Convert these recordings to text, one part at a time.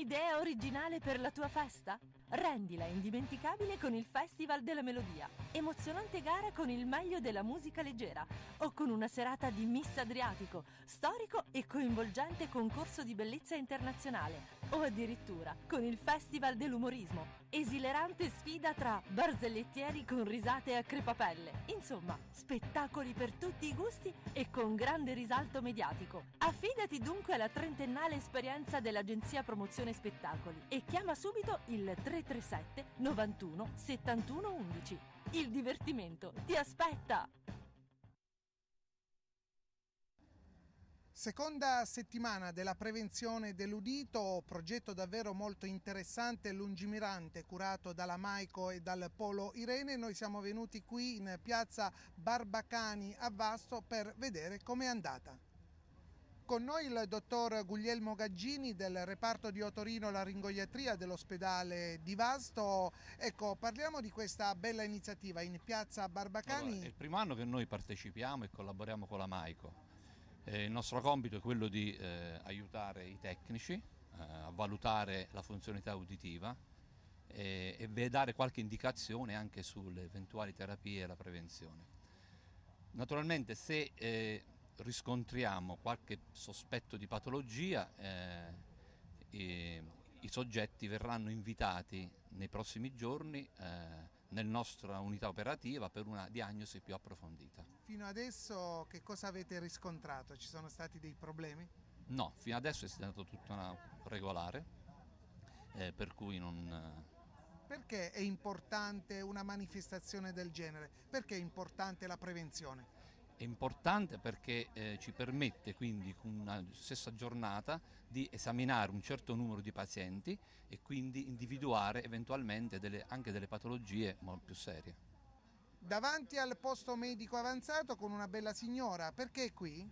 Idea originale per la tua festa? Rendila indimenticabile con il Festival della Melodia, emozionante gara con il meglio della musica leggera o con una serata di Miss Adriatico, storico e coinvolgente concorso di bellezza internazionale o addirittura con il Festival dell'umorismo, esilerante sfida tra barzellettieri con risate a crepapelle. Insomma, spettacoli per tutti i gusti e con grande risalto mediatico. Affidati dunque alla trentennale esperienza dell'agenzia Promozione Spettacoli e chiama subito il 3 337 91 71 11. Il divertimento ti aspetta! Seconda settimana della prevenzione dell'udito, progetto davvero molto interessante e lungimirante curato dalla Maico e dal Polo Irene. Noi siamo venuti qui in piazza Barbacani a Vasto per vedere com'è andata. Con noi il dottor Guglielmo Gaggini del reparto di Otorino Laringoiatria dell'ospedale di Vasto. Ecco, parliamo di questa bella iniziativa in piazza Barbacani. Allora, è il primo anno che noi partecipiamo e collaboriamo con la Maico. Eh, il nostro compito è quello di eh, aiutare i tecnici eh, a valutare la funzionalità uditiva eh, e, e dare qualche indicazione anche sulle eventuali terapie e la prevenzione. Naturalmente se eh, riscontriamo qualche sospetto di patologia, eh, i soggetti verranno invitati nei prossimi giorni eh, nella nostra unità operativa per una diagnosi più approfondita. Fino adesso che cosa avete riscontrato? Ci sono stati dei problemi? No, fino adesso è stato tutto una, regolare, eh, per cui non... Perché è importante una manifestazione del genere? Perché è importante la prevenzione? è importante perché eh, ci permette quindi con una stessa giornata di esaminare un certo numero di pazienti e quindi individuare eventualmente delle, anche delle patologie più serie. Davanti al posto medico avanzato con una bella signora, perché qui?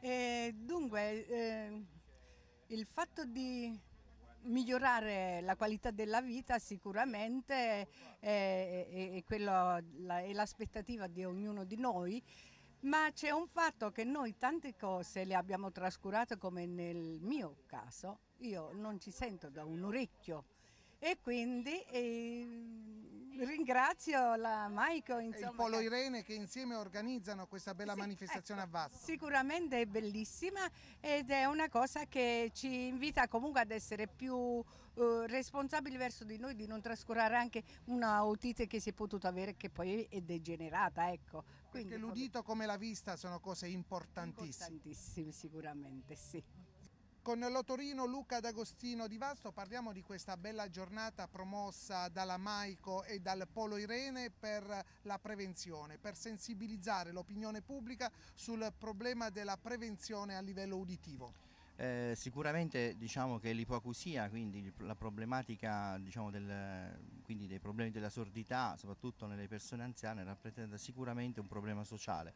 Eh, dunque, eh, il fatto di migliorare la qualità della vita sicuramente è, è, è, è l'aspettativa di ognuno di noi ma c'è un fatto che noi tante cose le abbiamo trascurate come nel mio caso, io non ci sento da un orecchio e quindi eh, ringrazio la Maico insomma, il Polo Irene che insieme organizzano questa bella sì, manifestazione ecco, a Vasto sicuramente è bellissima ed è una cosa che ci invita comunque ad essere più eh, responsabili verso di noi di non trascurare anche una otite che si è potuta avere che poi è degenerata ecco quindi, Perché l'udito come la vista sono cose importantissime. Importantissime sicuramente, sì. Con l'Otorino Luca D'Agostino di Vasto parliamo di questa bella giornata promossa dalla Maico e dal Polo Irene per la prevenzione, per sensibilizzare l'opinione pubblica sul problema della prevenzione a livello uditivo. Eh, sicuramente diciamo che l'ipoacusia, quindi la problematica diciamo, del, quindi dei problemi della sordità, soprattutto nelle persone anziane, rappresenta sicuramente un problema sociale.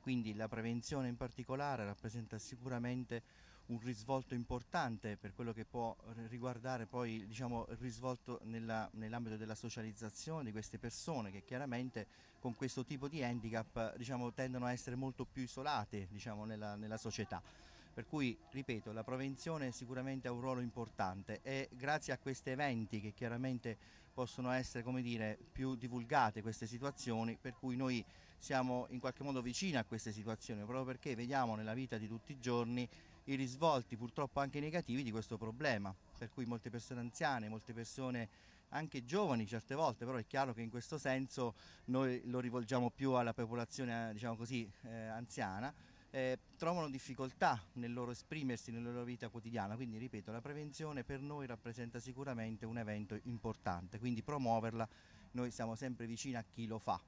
Quindi la prevenzione in particolare rappresenta sicuramente un risvolto importante per quello che può riguardare poi diciamo, il risvolto nell'ambito della socializzazione di queste persone che chiaramente con questo tipo di handicap diciamo, tendono a essere molto più isolate diciamo, nella, nella società. Per cui, ripeto, la prevenzione sicuramente ha un ruolo importante e grazie a questi eventi che chiaramente possono essere come dire, più divulgate queste situazioni, per cui noi siamo in qualche modo vicini a queste situazioni, proprio perché vediamo nella vita di tutti i giorni i risvolti purtroppo anche negativi di questo problema, per cui molte persone anziane, molte persone anche giovani certe volte, però è chiaro che in questo senso noi lo rivolgiamo più alla popolazione eh, diciamo così, eh, anziana, eh, trovano difficoltà nel loro esprimersi nella loro vita quotidiana, quindi ripeto la prevenzione per noi rappresenta sicuramente un evento importante, quindi promuoverla noi siamo sempre vicini a chi lo fa.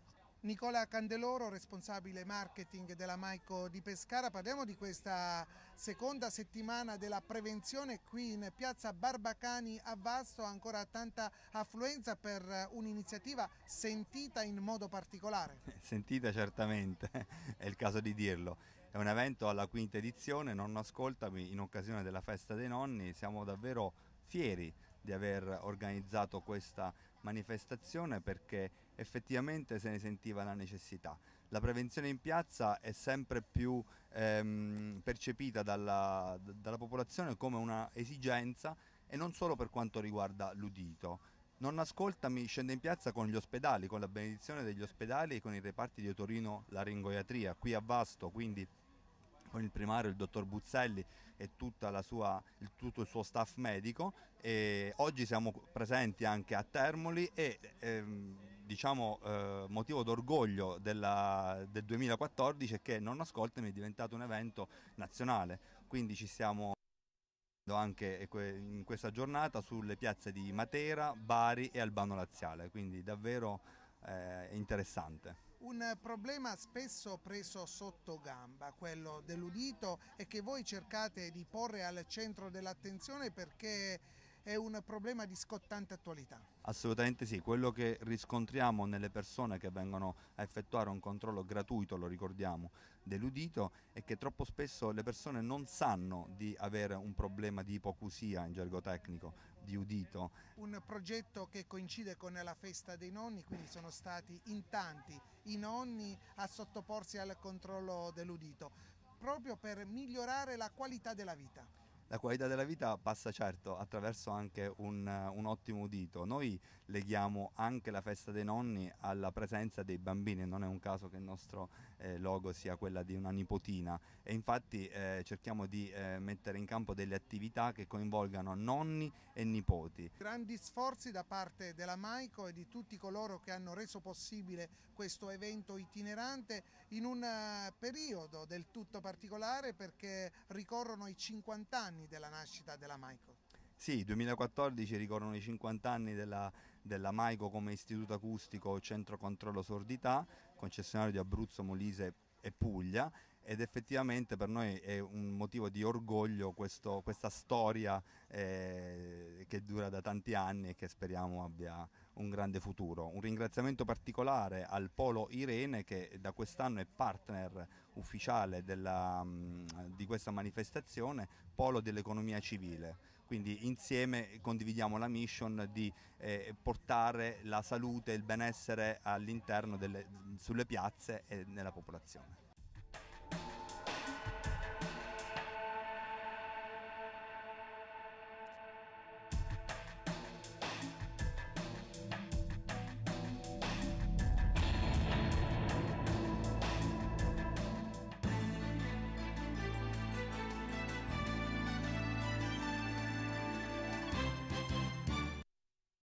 Nicola Candeloro, responsabile marketing della Maico di Pescara. Parliamo di questa seconda settimana della prevenzione qui in piazza Barbacani a Vasto, ancora tanta affluenza per un'iniziativa sentita in modo particolare. Sentita certamente, è il caso di dirlo. È un evento alla quinta edizione, Nonno Ascoltami, in occasione della festa dei nonni, siamo davvero fieri di aver organizzato questa manifestazione perché effettivamente se ne sentiva la necessità. La prevenzione in piazza è sempre più ehm, percepita dalla, dalla popolazione come una esigenza e non solo per quanto riguarda l'udito. Non ascoltami scende in piazza con gli ospedali, con la benedizione degli ospedali e con i reparti di Otorino Laringoiatria, qui a Vasto, quindi con il primario, il dottor Buzzelli e sua, il, tutto il suo staff medico. E oggi siamo presenti anche a Termoli e ehm, diciamo, eh, motivo d'orgoglio della, del 2014 è che Non Ascoltami è diventato un evento nazionale, quindi ci stiamo anche eh, in questa giornata sulle piazze di Matera, Bari e Albano Laziale, quindi davvero eh, interessante. Un problema spesso preso sotto gamba, quello dell'udito, e che voi cercate di porre al centro dell'attenzione perché è un problema di scottante attualità. Assolutamente sì, quello che riscontriamo nelle persone che vengono a effettuare un controllo gratuito, lo ricordiamo, dell'udito è che troppo spesso le persone non sanno di avere un problema di ipocusia in gergo tecnico, di udito. Un progetto che coincide con la festa dei nonni, quindi sono stati in tanti i nonni a sottoporsi al controllo dell'udito, proprio per migliorare la qualità della vita la qualità della vita passa certo attraverso anche un, un, ottimo udito. Noi leghiamo anche la festa dei nonni alla presenza dei bambini, non è un caso che il nostro eh, logo sia quella di una nipotina e infatti eh, cerchiamo di eh, mettere in campo delle attività che coinvolgano nonni e nipoti. Grandi sforzi da parte della Maico e di tutti coloro che hanno reso possibile questo evento itinerante in un eh, periodo del tutto particolare perché ricorrono i 50 anni anni della nascita della Maico. Sì, 2014 ricorrono i 50 anni della, della Maico come istituto acustico centro controllo sordità, concessionario di Abruzzo, Molise e Puglia ed effettivamente per noi è un motivo di orgoglio questo, questa storia eh, che dura da tanti anni e che speriamo abbia un grande futuro. Un ringraziamento particolare al Polo Irene che da quest'anno è partner ufficiale della, mm, di questa manifestazione, Polo dell'economia civile. Quindi insieme condividiamo la mission di eh, portare la salute e il benessere all'interno delle, sulle piazze e nella popolazione.